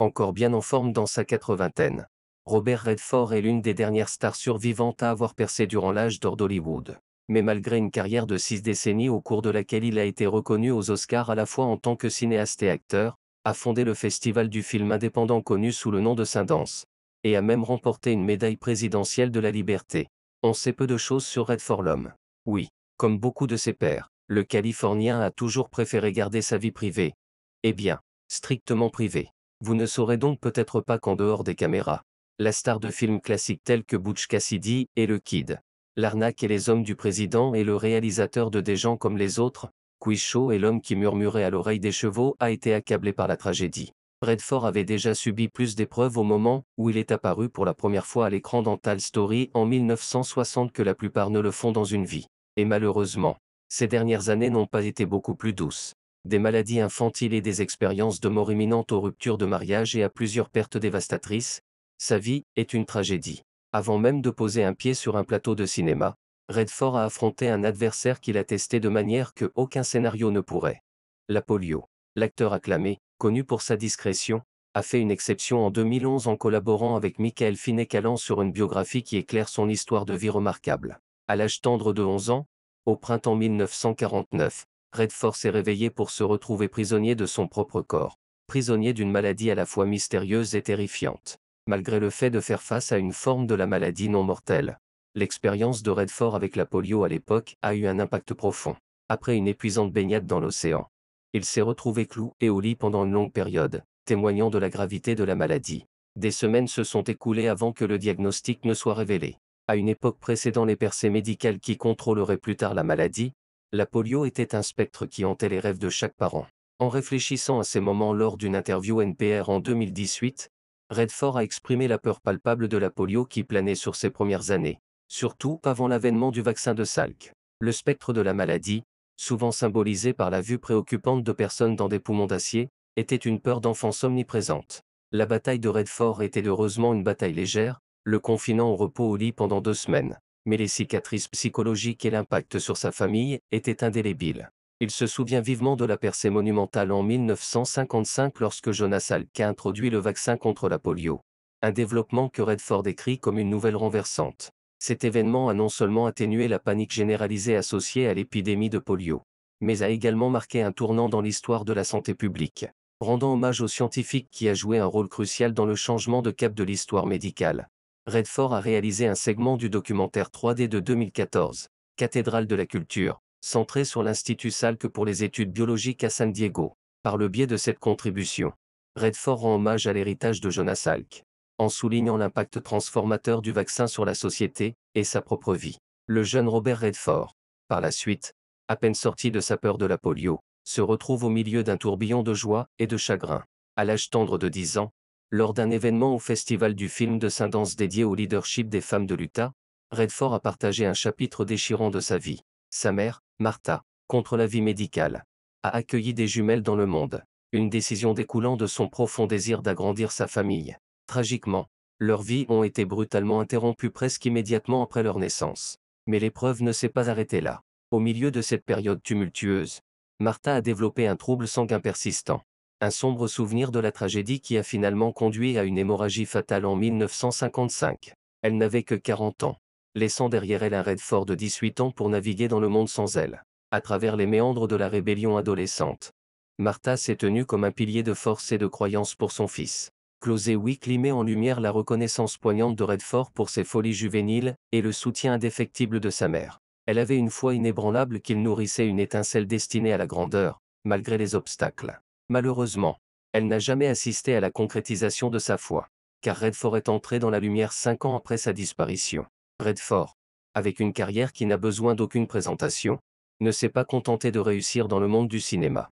Encore bien en forme dans sa quatre-vingtaine. Robert Redford est l'une des dernières stars survivantes à avoir percé durant l'âge d'or d'Hollywood. Mais malgré une carrière de six décennies au cours de laquelle il a été reconnu aux Oscars à la fois en tant que cinéaste et acteur, a fondé le festival du film indépendant connu sous le nom de Sundance et a même remporté une médaille présidentielle de la liberté. On sait peu de choses sur Red for l'homme. Oui, comme beaucoup de ses pairs, le Californien a toujours préféré garder sa vie privée. Eh bien, strictement privée. Vous ne saurez donc peut-être pas qu'en dehors des caméras, la star de films classiques tels que Butch Cassidy et Le Kid, L'arnaque et les hommes du président et le réalisateur de Des gens comme les autres, Quichot et l'homme qui murmurait à l'oreille des chevaux a été accablé par la tragédie. Redford avait déjà subi plus d'épreuves au moment où il est apparu pour la première fois à l'écran dans Tall Story en 1960 que la plupart ne le font dans une vie. Et malheureusement, ces dernières années n'ont pas été beaucoup plus douces. Des maladies infantiles et des expériences de mort imminente aux ruptures de mariage et à plusieurs pertes dévastatrices, sa vie est une tragédie. Avant même de poser un pied sur un plateau de cinéma, Redford a affronté un adversaire qu'il a testé de manière que aucun scénario ne pourrait. La polio. L'acteur acclamé, connu pour sa discrétion, a fait une exception en 2011 en collaborant avec Michael Finecalan sur une biographie qui éclaire son histoire de vie remarquable. À l'âge tendre de 11 ans, au printemps 1949, Redford s'est réveillé pour se retrouver prisonnier de son propre corps, prisonnier d'une maladie à la fois mystérieuse et terrifiante. Malgré le fait de faire face à une forme de la maladie non mortelle, l'expérience de Redford avec la polio à l'époque a eu un impact profond. Après une épuisante baignade dans l'océan, il s'est retrouvé cloué au lit pendant une longue période, témoignant de la gravité de la maladie. Des semaines se sont écoulées avant que le diagnostic ne soit révélé. À une époque précédant les percées médicales qui contrôleraient plus tard la maladie, la polio était un spectre qui hantait les rêves de chaque parent. En réfléchissant à ces moments lors d'une interview NPR en 2018, Redford a exprimé la peur palpable de la polio qui planait sur ses premières années, surtout avant l'avènement du vaccin de Salk. Le spectre de la maladie, souvent symbolisée par la vue préoccupante de personnes dans des poumons d'acier, était une peur d'enfance omniprésente. La bataille de Redford était heureusement une bataille légère, le confinant au repos au lit pendant deux semaines. Mais les cicatrices psychologiques et l'impact sur sa famille étaient indélébiles. Il se souvient vivement de la percée monumentale en 1955 lorsque Jonas Salk a introduit le vaccin contre la polio. Un développement que Redford décrit comme une nouvelle renversante. Cet événement a non seulement atténué la panique généralisée associée à l'épidémie de polio, mais a également marqué un tournant dans l'histoire de la santé publique, rendant hommage aux scientifiques qui a joué un rôle crucial dans le changement de cap de l'histoire médicale. Redford a réalisé un segment du documentaire 3D de 2014, Cathédrale de la culture, centré sur l'Institut Salk pour les études biologiques à San Diego. Par le biais de cette contribution, Redford rend hommage à l'héritage de Jonas Salk, en soulignant l'impact transformateur du vaccin sur la société et sa propre vie. Le jeune Robert Redford, par la suite, à peine sorti de sa peur de la polio, se retrouve au milieu d'un tourbillon de joie et de chagrin. À l'âge tendre de 10 ans, lors d'un événement au Festival du film de Saint-Dance dédié au leadership des femmes de l'Utah, Redford a partagé un chapitre déchirant de sa vie. Sa mère, Martha, contre la vie médicale, a accueilli des jumelles dans le monde, une décision découlant de son profond désir d'agrandir sa famille. Tragiquement, leurs vies ont été brutalement interrompues presque immédiatement après leur naissance. Mais l'épreuve ne s'est pas arrêtée là. Au milieu de cette période tumultueuse, Martha a développé un trouble sanguin persistant. Un sombre souvenir de la tragédie qui a finalement conduit à une hémorragie fatale en 1955. Elle n'avait que 40 ans, laissant derrière elle un Redford de 18 ans pour naviguer dans le monde sans elle. À travers les méandres de la rébellion adolescente, Martha s'est tenue comme un pilier de force et de croyance pour son fils lui met en lumière la reconnaissance poignante de Redford pour ses folies juvéniles, et le soutien indéfectible de sa mère. Elle avait une foi inébranlable qu'il nourrissait une étincelle destinée à la grandeur, malgré les obstacles. Malheureusement, elle n'a jamais assisté à la concrétisation de sa foi, car Redford est entré dans la lumière cinq ans après sa disparition. Redford, avec une carrière qui n'a besoin d'aucune présentation, ne s'est pas contenté de réussir dans le monde du cinéma.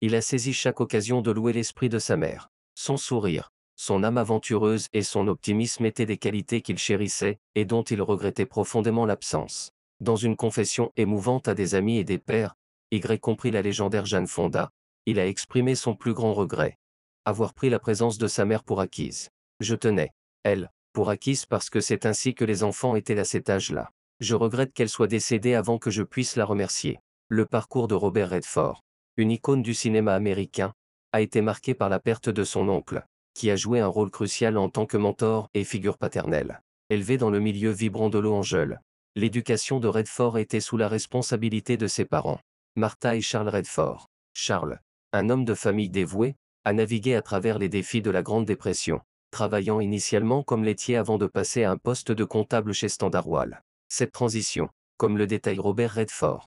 Il a saisi chaque occasion de louer l'esprit de sa mère, son sourire, son âme aventureuse et son optimisme étaient des qualités qu'il chérissait, et dont il regrettait profondément l'absence. Dans une confession émouvante à des amis et des pères, Y compris la légendaire Jeanne Fonda, il a exprimé son plus grand regret. Avoir pris la présence de sa mère pour acquise. Je tenais, elle, pour acquise parce que c'est ainsi que les enfants étaient à cet âge-là. Je regrette qu'elle soit décédée avant que je puisse la remercier. Le parcours de Robert Redford, une icône du cinéma américain, a été marqué par la perte de son oncle qui a joué un rôle crucial en tant que mentor et figure paternelle. Élevé dans le milieu vibrant de Los l'éducation de Redford était sous la responsabilité de ses parents, Martha et Charles Redford. Charles, un homme de famille dévoué, a navigué à travers les défis de la Grande Dépression, travaillant initialement comme laitier avant de passer à un poste de comptable chez Standard Wall. Cette transition, comme le détaille Robert Redford,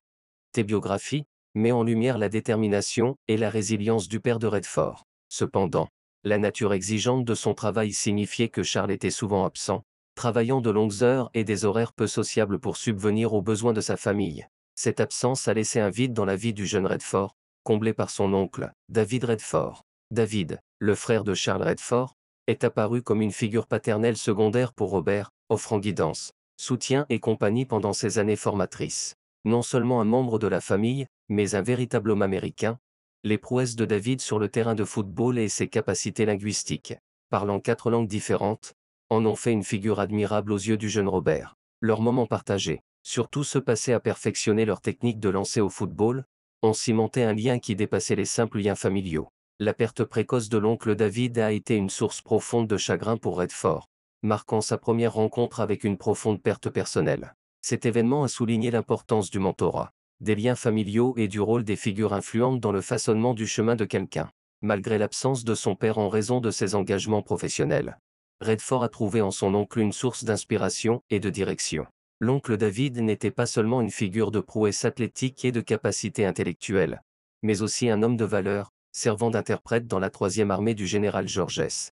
tes biographies, met en lumière la détermination et la résilience du père de Redford. Cependant, la nature exigeante de son travail signifiait que Charles était souvent absent, travaillant de longues heures et des horaires peu sociables pour subvenir aux besoins de sa famille. Cette absence a laissé un vide dans la vie du jeune Redford, comblé par son oncle, David Redford. David, le frère de Charles Redford, est apparu comme une figure paternelle secondaire pour Robert, offrant guidance, soutien et compagnie pendant ses années formatrices. Non seulement un membre de la famille, mais un véritable homme américain, les prouesses de David sur le terrain de football et ses capacités linguistiques, parlant quatre langues différentes, en ont fait une figure admirable aux yeux du jeune Robert. Leurs moments partagés, surtout ceux passés à perfectionner leur technique de lancer au football, ont cimenté un lien qui dépassait les simples liens familiaux. La perte précoce de l'oncle David a été une source profonde de chagrin pour Redford, marquant sa première rencontre avec une profonde perte personnelle. Cet événement a souligné l'importance du mentorat, des liens familiaux et du rôle des figures influentes dans le façonnement du chemin de quelqu'un. Malgré l'absence de son père en raison de ses engagements professionnels, Redford a trouvé en son oncle une source d'inspiration et de direction. L'oncle David n'était pas seulement une figure de prouesse athlétique et de capacité intellectuelle, mais aussi un homme de valeur, servant d'interprète dans la 3e armée du général Georges.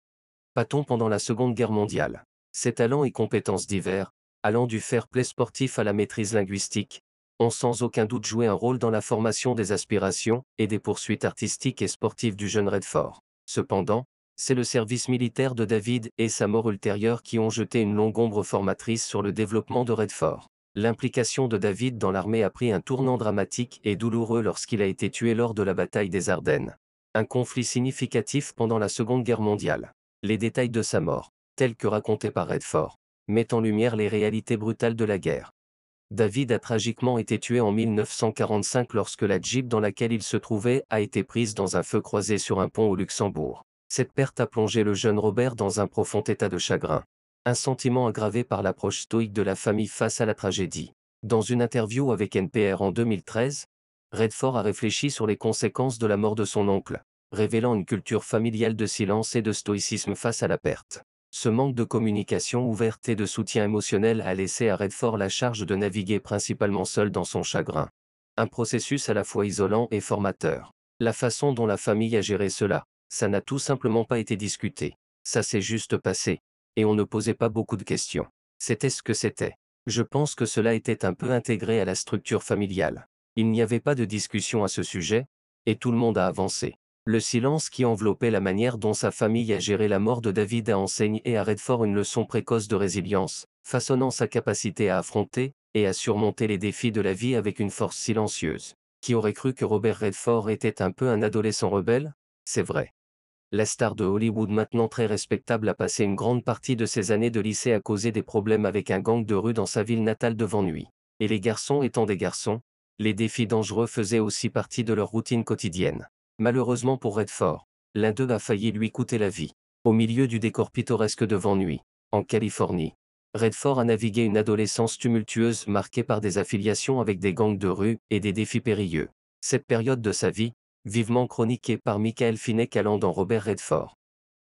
Patton pendant la Seconde Guerre mondiale. Ses talents et compétences divers, allant du fair-play sportif à la maîtrise linguistique, ont sans aucun doute joué un rôle dans la formation des aspirations et des poursuites artistiques et sportives du jeune Redford. Cependant, c'est le service militaire de David et sa mort ultérieure qui ont jeté une longue ombre formatrice sur le développement de Redford. L'implication de David dans l'armée a pris un tournant dramatique et douloureux lorsqu'il a été tué lors de la bataille des Ardennes. Un conflit significatif pendant la Seconde Guerre mondiale. Les détails de sa mort, tels que racontés par Redford, mettent en lumière les réalités brutales de la guerre. David a tragiquement été tué en 1945 lorsque la Jeep dans laquelle il se trouvait a été prise dans un feu croisé sur un pont au Luxembourg. Cette perte a plongé le jeune Robert dans un profond état de chagrin. Un sentiment aggravé par l'approche stoïque de la famille face à la tragédie. Dans une interview avec NPR en 2013, Redford a réfléchi sur les conséquences de la mort de son oncle, révélant une culture familiale de silence et de stoïcisme face à la perte. Ce manque de communication ouverte et de soutien émotionnel a laissé à Redford la charge de naviguer principalement seul dans son chagrin. Un processus à la fois isolant et formateur. La façon dont la famille a géré cela, ça n'a tout simplement pas été discuté. Ça s'est juste passé. Et on ne posait pas beaucoup de questions. C'était ce que c'était. Je pense que cela était un peu intégré à la structure familiale. Il n'y avait pas de discussion à ce sujet, et tout le monde a avancé. Le silence qui enveloppait la manière dont sa famille a géré la mort de David a enseigné à Redford une leçon précoce de résilience, façonnant sa capacité à affronter et à surmonter les défis de la vie avec une force silencieuse. Qui aurait cru que Robert Redford était un peu un adolescent rebelle C'est vrai. La star de Hollywood maintenant très respectable a passé une grande partie de ses années de lycée à causer des problèmes avec un gang de rue dans sa ville natale devant lui. Et les garçons étant des garçons, les défis dangereux faisaient aussi partie de leur routine quotidienne. Malheureusement pour Redford, l'un d'eux a failli lui coûter la vie. Au milieu du décor pittoresque devant lui, en Californie, Redford a navigué une adolescence tumultueuse marquée par des affiliations avec des gangs de rue et des défis périlleux. Cette période de sa vie, vivement chroniquée par Michael Finney allant dans Robert Redford.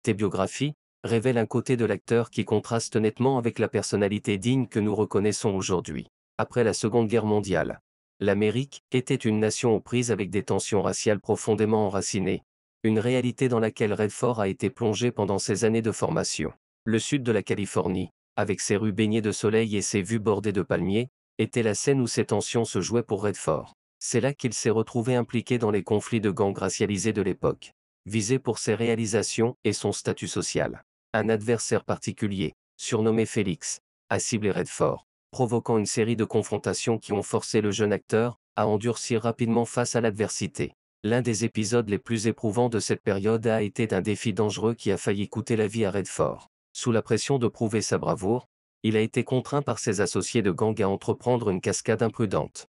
Tes biographies révèlent un côté de l'acteur qui contraste nettement avec la personnalité digne que nous reconnaissons aujourd'hui. Après la Seconde Guerre mondiale, l'Amérique était une nation aux prises avec des tensions raciales profondément enracinées, une réalité dans laquelle Redford a été plongé pendant ses années de formation. Le sud de la Californie, avec ses rues baignées de soleil et ses vues bordées de palmiers, était la scène où ces tensions se jouaient pour Redford. C'est là qu'il s'est retrouvé impliqué dans les conflits de gangs racialisés de l'époque, visé pour ses réalisations et son statut social. Un adversaire particulier, surnommé Félix, a ciblé Redford, provoquant une série de confrontations qui ont forcé le jeune acteur à endurcir rapidement face à l'adversité. L'un des épisodes les plus éprouvants de cette période a été d'un défi dangereux qui a failli coûter la vie à Redford. Sous la pression de prouver sa bravoure, il a été contraint par ses associés de gang à entreprendre une cascade imprudente.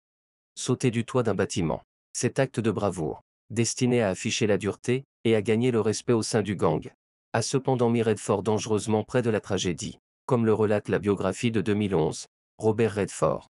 Sauter du toit d'un bâtiment. Cet acte de bravoure, destiné à afficher la dureté et à gagner le respect au sein du gang, a cependant mis Redford dangereusement près de la tragédie, comme le relate la biographie de 2011. Robert Redford.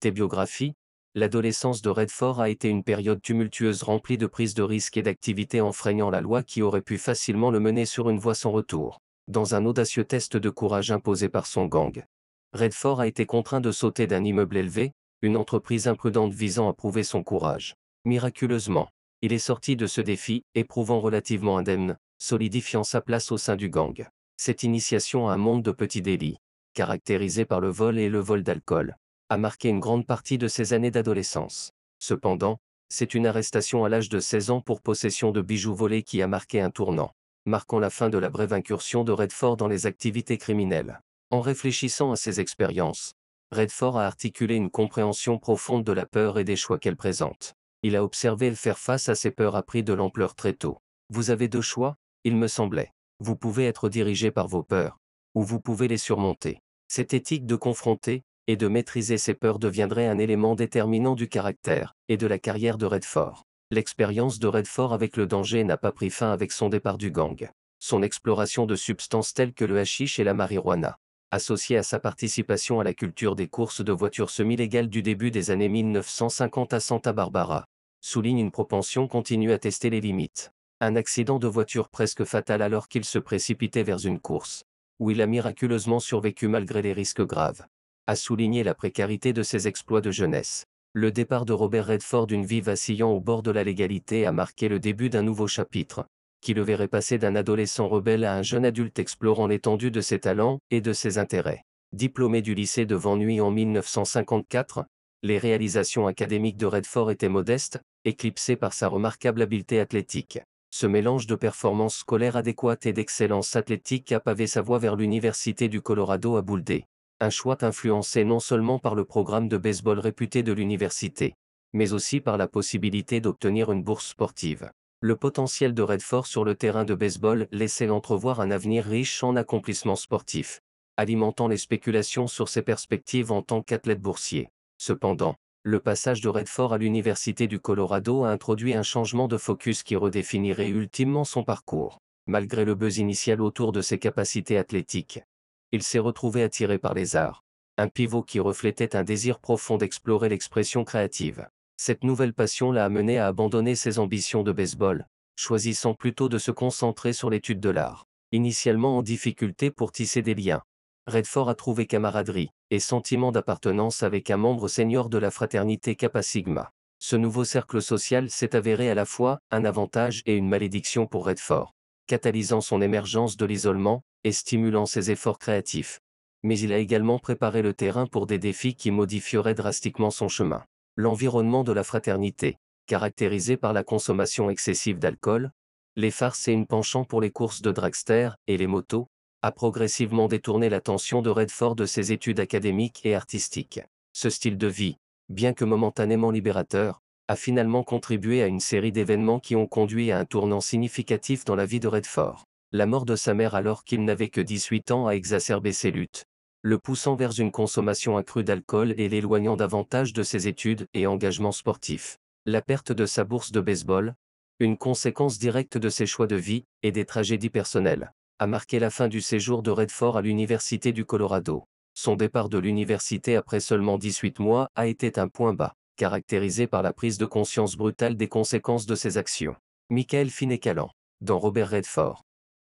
Tes biographies L'adolescence de Redford a été une période tumultueuse remplie de prises de risques et d'activités enfreignant la loi qui aurait pu facilement le mener sur une voie sans retour, dans un audacieux test de courage imposé par son gang. Redford a été contraint de sauter d'un immeuble élevé, une entreprise imprudente visant à prouver son courage. Miraculeusement, il est sorti de ce défi, éprouvant relativement indemne, solidifiant sa place au sein du gang. Cette initiation à un monde de petits délits, caractérisé par le vol et le vol d'alcool, a marqué une grande partie de ses années d'adolescence. Cependant, c'est une arrestation à l'âge de 16 ans pour possession de bijoux volés qui a marqué un tournant, marquant la fin de la brève incursion de Redford dans les activités criminelles. En réfléchissant à ses expériences, Redford a articulé une compréhension profonde de la peur et des choix qu'elle présente. Il a observé le faire face à ses peurs a pris de l'ampleur très tôt. Vous avez deux choix, il me semblait. Vous pouvez être dirigé par vos peurs, ou vous pouvez les surmonter. Cette éthique de confronter et de maîtriser ses peurs deviendrait un élément déterminant du caractère et de la carrière de Redford. L'expérience de Redford avec le danger n'a pas pris fin avec son départ du gang. Son exploration de substances telles que le hashish et la marijuana, associée à sa participation à la culture des courses de voitures semi-légales du début des années 1950 à Santa Barbara, souligne une propension continue à tester les limites. Un accident de voiture presque fatal alors qu'il se précipitait vers une course, où il a miraculeusement survécu malgré les risques graves. A souligné la précarité de ses exploits de jeunesse. Le départ de Robert Redford d'une vie vacillant au bord de la légalité a marqué le début d'un nouveau chapitre, qui le verrait passer d'un adolescent rebelle à un jeune adulte explorant l'étendue de ses talents et de ses intérêts. Diplômé du lycée de Van en 1954, les réalisations académiques de Redford étaient modestes, éclipsées par sa remarquable habileté athlétique. Ce mélange de performances scolaires adéquates et d'excellence athlétique a pavé sa voie vers l'Université du Colorado à Boulder. Un choix influencé non seulement par le programme de baseball réputé de l'université, mais aussi par la possibilité d'obtenir une bourse sportive. Le potentiel de Redford sur le terrain de baseball laissait entrevoir un avenir riche en accomplissements sportifs, alimentant les spéculations sur ses perspectives en tant qu'athlète boursier. Cependant, le passage de Redford à l'Université du Colorado a introduit un changement de focus qui redéfinirait ultimement son parcours. Malgré le buzz initial autour de ses capacités athlétiques, il s'est retrouvé attiré par les arts, un pivot qui reflétait un désir profond d'explorer l'expression créative. Cette nouvelle passion l'a amené à abandonner ses ambitions de baseball, choisissant plutôt de se concentrer sur l'étude de l'art. Initialement en difficulté pour tisser des liens, Redford a trouvé camaraderie et sentiment d'appartenance avec un membre senior de la fraternité Kappa Sigma. Ce nouveau cercle social s'est avéré à la fois un avantage et une malédiction pour Redford, catalysant son émergence de l'isolement et stimulant ses efforts créatifs. Mais il a également préparé le terrain pour des défis qui modifieraient drastiquement son chemin. L'environnement de la fraternité, caractérisé par la consommation excessive d'alcool, les farces et une penchant pour les courses de dragster et les motos, a progressivement détourné l'attention de Redford de ses études académiques et artistiques. Ce style de vie, bien que momentanément libérateur, a finalement contribué à une série d'événements qui ont conduit à un tournant significatif dans la vie de Redford. La mort de sa mère alors qu'il n'avait que 18 ans a exacerbé ses luttes, le poussant vers une consommation accrue d'alcool et l'éloignant davantage de ses études et engagements sportifs. La perte de sa bourse de baseball, une conséquence directe de ses choix de vie et des tragédies personnelles a marqué la fin du séjour de Redford à l'Université du Colorado. Son départ de l'université après seulement 18 mois a été un point bas, caractérisé par la prise de conscience brutale des conséquences de ses actions. Michael Finecalan, dans Robert Redford.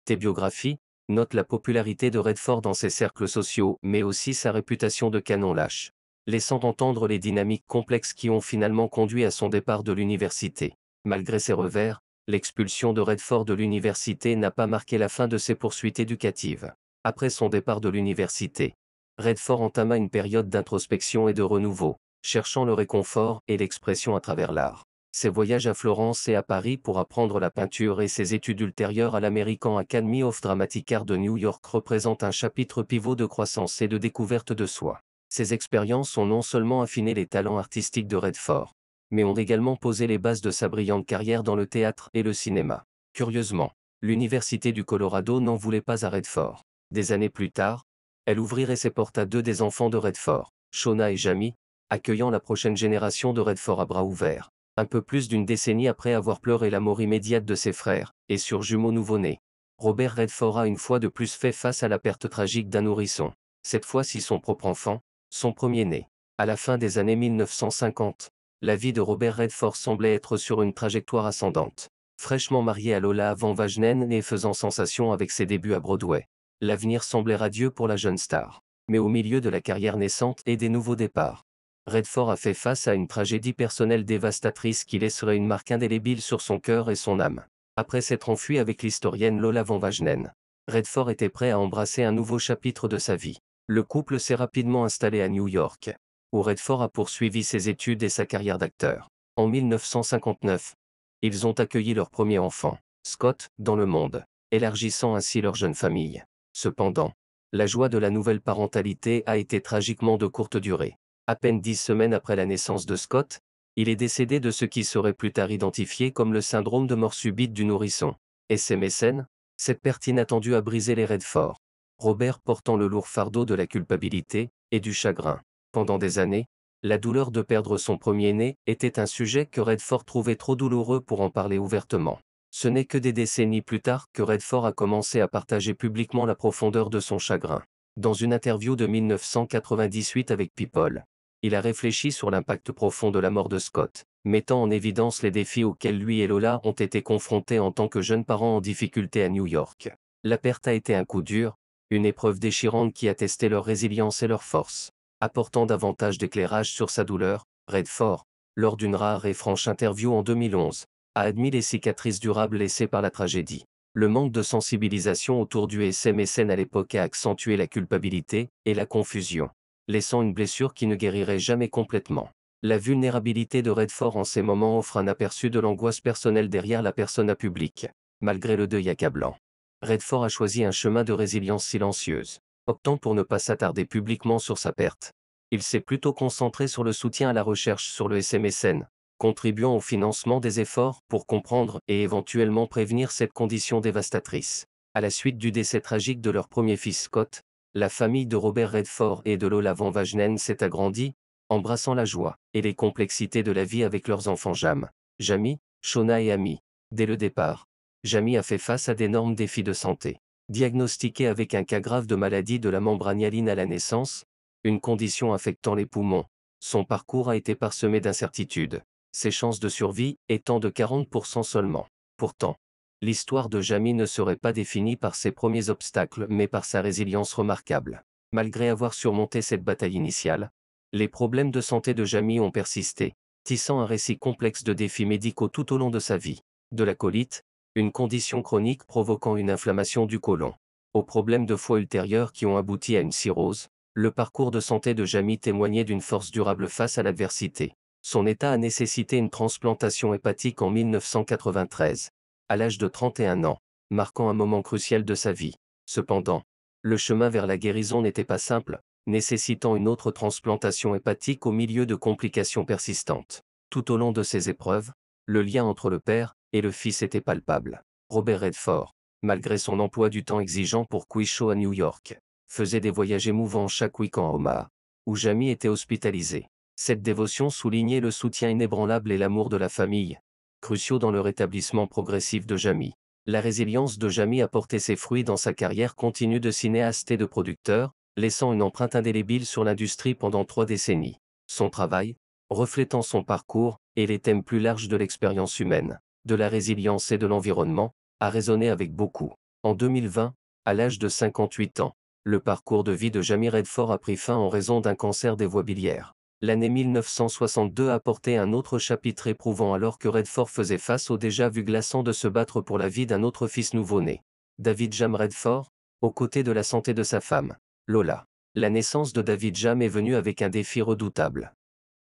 Tes biographies note la popularité de Redford dans ses cercles sociaux, mais aussi sa réputation de canon lâche, laissant entendre les dynamiques complexes qui ont finalement conduit à son départ de l'université. Malgré ses revers, L'expulsion de Redford de l'université n'a pas marqué la fin de ses poursuites éducatives. Après son départ de l'université, Redford entama une période d'introspection et de renouveau, cherchant le réconfort et l'expression à travers l'art. Ses voyages à Florence et à Paris pour apprendre la peinture et ses études ultérieures à l'American Academy of Dramatic Art de New York représentent un chapitre pivot de croissance et de découverte de soi. Ces expériences ont non seulement affiné les talents artistiques de Redford, mais ont également posé les bases de sa brillante carrière dans le théâtre et le cinéma. Curieusement, l'Université du Colorado n'en voulait pas à Redford. Des années plus tard, elle ouvrirait ses portes à deux des enfants de Redford, Shona et Jamie, accueillant la prochaine génération de Redford à bras ouverts. Un peu plus d'une décennie après avoir pleuré la mort immédiate de ses frères, et sur jumeaux nouveau-nés, Robert Redford a une fois de plus fait face à la perte tragique d'un nourrisson, cette fois-ci son propre enfant, son premier-né. À la fin des années 1950, la vie de Robert Redford semblait être sur une trajectoire ascendante. Fraîchement marié à Lola Van Wagenen et faisant sensation avec ses débuts à Broadway. L'avenir semblait radieux pour la jeune star. Mais au milieu de la carrière naissante et des nouveaux départs, Redford a fait face à une tragédie personnelle dévastatrice qui laisserait une marque indélébile sur son cœur et son âme. Après s'être enfui avec l'historienne Lola Van Wagenen, Redford était prêt à embrasser un nouveau chapitre de sa vie. Le couple s'est rapidement installé à New York, où Redford a poursuivi ses études et sa carrière d'acteur. En 1959, ils ont accueilli leur premier enfant, Scott, dans le monde, élargissant ainsi leur jeune famille. Cependant, la joie de la nouvelle parentalité a été tragiquement de courte durée. À peine dix semaines après la naissance de Scott, il est décédé de ce qui serait plus tard identifié comme le syndrome de mort subite du nourrisson. Et ses mécènes, cette perte inattendue a brisé les Redford. Robert portant le lourd fardeau de la culpabilité et du chagrin. Pendant des années, la douleur de perdre son premier-né était un sujet que Redford trouvait trop douloureux pour en parler ouvertement. Ce n'est que des décennies plus tard que Redford a commencé à partager publiquement la profondeur de son chagrin. Dans une interview de 1998 avec People, il a réfléchi sur l'impact profond de la mort de Scott, mettant en évidence les défis auxquels lui et Lola ont été confrontés en tant que jeunes parents en difficulté à New York. La perte a été un coup dur, une épreuve déchirante qui a testé leur résilience et leur force apportant davantage d'éclairage sur sa douleur, Redford, lors d'une rare et franche interview en 2011, a admis les cicatrices durables laissées par la tragédie. Le manque de sensibilisation autour du SMSN à l'époque a accentué la culpabilité et la confusion, laissant une blessure qui ne guérirait jamais complètement. La vulnérabilité de Redford en ces moments offre un aperçu de l'angoisse personnelle derrière la à publique, malgré le deuil accablant. Redford a choisi un chemin de résilience silencieuse optant pour ne pas s'attarder publiquement sur sa perte. Il s'est plutôt concentré sur le soutien à la recherche sur le SMSN, contribuant au financement des efforts pour comprendre et éventuellement prévenir cette condition dévastatrice. À la suite du décès tragique de leur premier fils Scott, la famille de Robert Redford et de Lola Van Vagenen s'est agrandie, embrassant la joie et les complexités de la vie avec leurs enfants Jam, Jamie, Shona et Amy. Dès le départ, Jamie a fait face à d'énormes défis de santé diagnostiqué avec un cas grave de maladie de la membrane à la naissance, une condition affectant les poumons. Son parcours a été parsemé d'incertitudes, ses chances de survie étant de 40% seulement. Pourtant, l'histoire de Jamie ne serait pas définie par ses premiers obstacles mais par sa résilience remarquable. Malgré avoir surmonté cette bataille initiale, les problèmes de santé de Jamie ont persisté, tissant un récit complexe de défis médicaux tout au long de sa vie. De la colite, une condition chronique provoquant une inflammation du côlon. Aux problèmes de foie ultérieurs qui ont abouti à une cirrhose, le parcours de santé de Jamie témoignait d'une force durable face à l'adversité. Son état a nécessité une transplantation hépatique en 1993, à l'âge de 31 ans, marquant un moment crucial de sa vie. Cependant, le chemin vers la guérison n'était pas simple, nécessitant une autre transplantation hépatique au milieu de complications persistantes. Tout au long de ces épreuves, le lien entre le père, et le fils était palpable. Robert Redford, malgré son emploi du temps exigeant pour Quiz à New York, faisait des voyages émouvants chaque week-end à Omaha, où Jamie était hospitalisé. Cette dévotion soulignait le soutien inébranlable et l'amour de la famille, cruciaux dans le rétablissement progressif de Jamie. La résilience de Jamie a porté ses fruits dans sa carrière continue de cinéaste et de producteur, laissant une empreinte indélébile sur l'industrie pendant trois décennies. Son travail, reflétant son parcours, et les thèmes plus larges de l'expérience humaine, de la résilience et de l'environnement, a résonné avec beaucoup. En 2020, à l'âge de 58 ans, le parcours de vie de Jamie Redford a pris fin en raison d'un cancer des voies biliaires. L'année 1962 a porté un autre chapitre éprouvant alors que Redford faisait face au déjà vu glaçant de se battre pour la vie d'un autre fils nouveau-né. David Jam Redford, aux côtés de la santé de sa femme, Lola. La naissance de David Jam est venue avec un défi redoutable.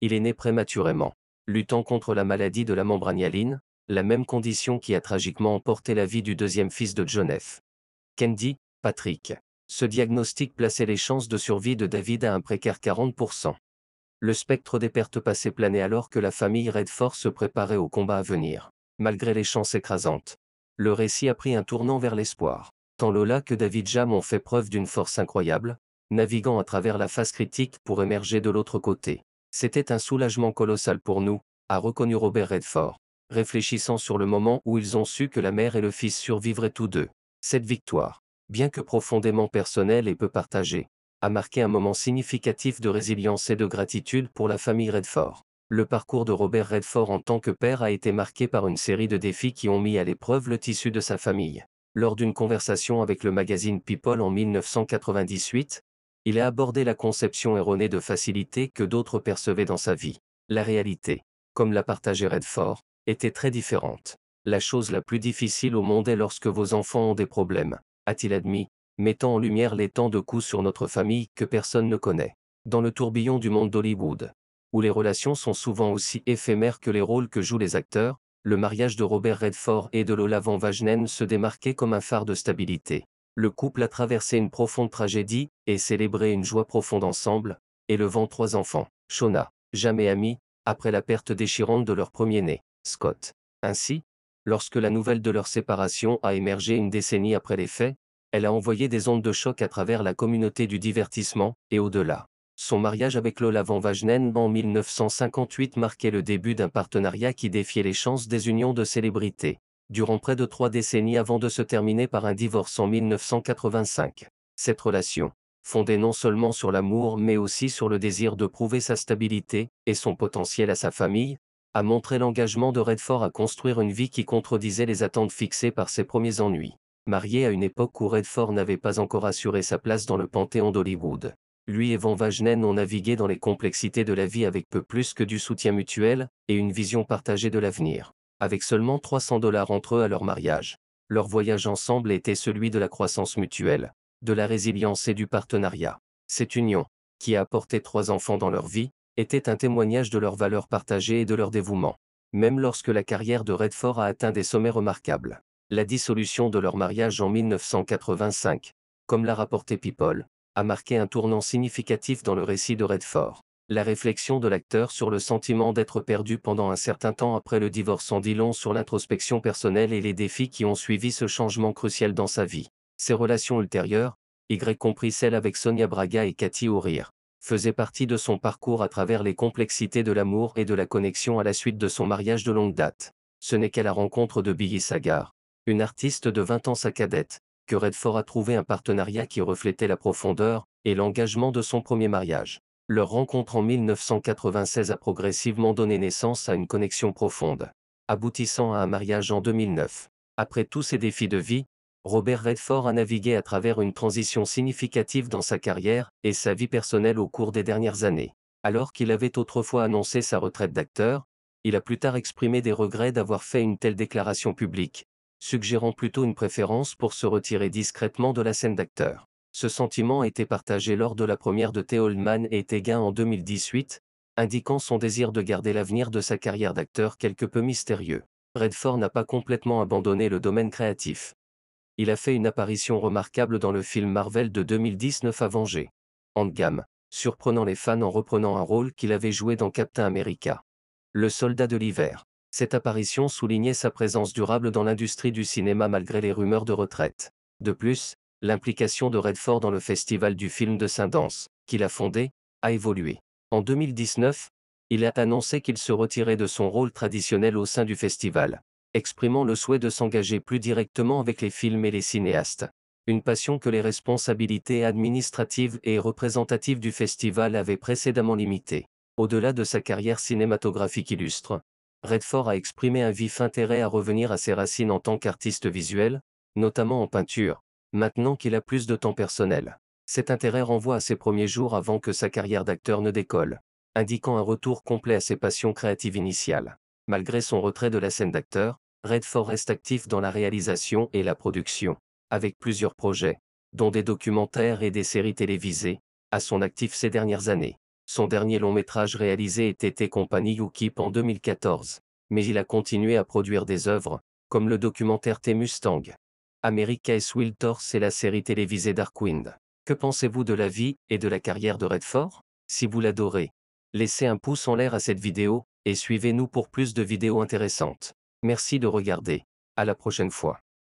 Il est né prématurément. Luttant contre la maladie de la membranialine, la même condition qui a tragiquement emporté la vie du deuxième fils de F. Kennedy, Patrick. Ce diagnostic plaçait les chances de survie de David à un précaire 40%. Le spectre des pertes passées planait alors que la famille Redford se préparait au combat à venir. Malgré les chances écrasantes, le récit a pris un tournant vers l'espoir. Tant Lola que David Jam ont fait preuve d'une force incroyable, naviguant à travers la phase critique pour émerger de l'autre côté. C'était un soulagement colossal pour nous, a reconnu Robert Redford réfléchissant sur le moment où ils ont su que la mère et le fils survivraient tous deux. Cette victoire, bien que profondément personnelle et peu partagée, a marqué un moment significatif de résilience et de gratitude pour la famille Redford. Le parcours de Robert Redford en tant que père a été marqué par une série de défis qui ont mis à l'épreuve le tissu de sa famille. Lors d'une conversation avec le magazine People en 1998, il a abordé la conception erronée de facilité que d'autres percevaient dans sa vie. La réalité, comme l'a partagé Redford, était très différente. La chose la plus difficile au monde est lorsque vos enfants ont des problèmes, a-t-il admis, mettant en lumière les temps de coups sur notre famille que personne ne connaît. Dans le tourbillon du monde d'Hollywood, où les relations sont souvent aussi éphémères que les rôles que jouent les acteurs, le mariage de Robert Redford et de Lola Van Vagenen se démarquait comme un phare de stabilité. Le couple a traversé une profonde tragédie et célébré une joie profonde ensemble, élevant trois enfants, Shona, jamais amis, après la perte déchirante de leur premier-né. Scott. Ainsi, lorsque la nouvelle de leur séparation a émergé une décennie après les faits, elle a envoyé des ondes de choc à travers la communauté du divertissement, et au-delà. Son mariage avec Lola Van Wagenen en 1958 marquait le début d'un partenariat qui défiait les chances des unions de célébrités, durant près de trois décennies avant de se terminer par un divorce en 1985. Cette relation, fondée non seulement sur l'amour mais aussi sur le désir de prouver sa stabilité et son potentiel à sa famille, a montré l'engagement de Redford à construire une vie qui contredisait les attentes fixées par ses premiers ennuis. Marié à une époque où Redford n'avait pas encore assuré sa place dans le panthéon d'Hollywood. Lui et Van wagenen ont navigué dans les complexités de la vie avec peu plus que du soutien mutuel et une vision partagée de l'avenir. Avec seulement 300 dollars entre eux à leur mariage, leur voyage ensemble était celui de la croissance mutuelle, de la résilience et du partenariat. Cette union, qui a apporté trois enfants dans leur vie, était un témoignage de leur valeur partagée et de leur dévouement, même lorsque la carrière de Redford a atteint des sommets remarquables. La dissolution de leur mariage en 1985, comme l'a rapporté People, a marqué un tournant significatif dans le récit de Redford. La réflexion de l'acteur sur le sentiment d'être perdu pendant un certain temps après le divorce en dit long sur l'introspection personnelle et les défis qui ont suivi ce changement crucial dans sa vie. Ses relations ultérieures, y compris celle avec Sonia Braga et Cathy O'Rear, faisait partie de son parcours à travers les complexités de l'amour et de la connexion à la suite de son mariage de longue date. Ce n'est qu'à la rencontre de Billy Sagar, une artiste de 20 ans sa cadette, que Redford a trouvé un partenariat qui reflétait la profondeur et l'engagement de son premier mariage. Leur rencontre en 1996 a progressivement donné naissance à une connexion profonde, aboutissant à un mariage en 2009. Après tous ces défis de vie, Robert Redford a navigué à travers une transition significative dans sa carrière et sa vie personnelle au cours des dernières années. Alors qu'il avait autrefois annoncé sa retraite d'acteur, il a plus tard exprimé des regrets d'avoir fait une telle déclaration publique, suggérant plutôt une préférence pour se retirer discrètement de la scène d'acteur. Ce sentiment a été partagé lors de la première de Old Oldman et Tegain en 2018, indiquant son désir de garder l'avenir de sa carrière d'acteur quelque peu mystérieux. Redford n'a pas complètement abandonné le domaine créatif il a fait une apparition remarquable dans le film Marvel de 2019 Avengers. Endgame, surprenant les fans en reprenant un rôle qu'il avait joué dans Captain America. Le soldat de l'hiver. Cette apparition soulignait sa présence durable dans l'industrie du cinéma malgré les rumeurs de retraite. De plus, l'implication de Redford dans le festival du film de Saint-Dance, qu'il a fondé, a évolué. En 2019, il a annoncé qu'il se retirait de son rôle traditionnel au sein du festival exprimant le souhait de s'engager plus directement avec les films et les cinéastes. Une passion que les responsabilités administratives et représentatives du festival avaient précédemment limitée. Au-delà de sa carrière cinématographique illustre, Redford a exprimé un vif intérêt à revenir à ses racines en tant qu'artiste visuel, notamment en peinture, maintenant qu'il a plus de temps personnel. Cet intérêt renvoie à ses premiers jours avant que sa carrière d'acteur ne décolle, indiquant un retour complet à ses passions créatives initiales. Malgré son retrait de la scène d'acteur, Redford reste actif dans la réalisation et la production, avec plusieurs projets, dont des documentaires et des séries télévisées, à son actif ces dernières années. Son dernier long métrage réalisé était Compagnie You Keep en 2014, mais il a continué à produire des œuvres, comme le documentaire T Mustang, America's Wild Horse et la série télévisée Darkwind. Que pensez-vous de la vie et de la carrière de Redford Si vous l'adorez, laissez un pouce en l'air à cette vidéo, et suivez-nous pour plus de vidéos intéressantes. Merci de regarder. À la prochaine fois.